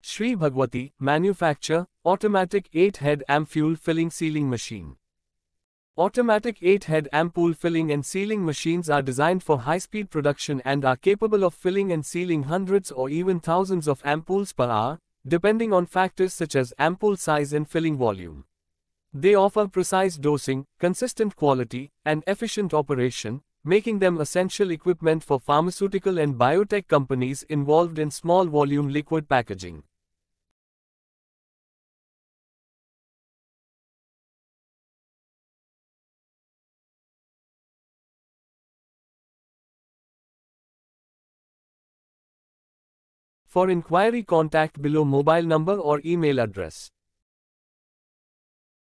Sri Bhagwati manufacture automatic 8-head amp fuel filling sealing machine. Automatic 8-head ampoule filling and sealing machines are designed for high-speed production and are capable of filling and sealing hundreds or even thousands of ampoules per hour, depending on factors such as ampoule size and filling volume. They offer precise dosing, consistent quality, and efficient operation, making them essential equipment for pharmaceutical and biotech companies involved in small volume liquid packaging. For inquiry contact below mobile number or email address.